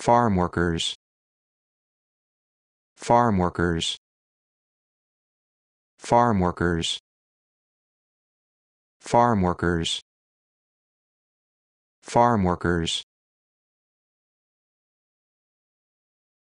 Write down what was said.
farm workers farm workers farm workers farm workers farm workers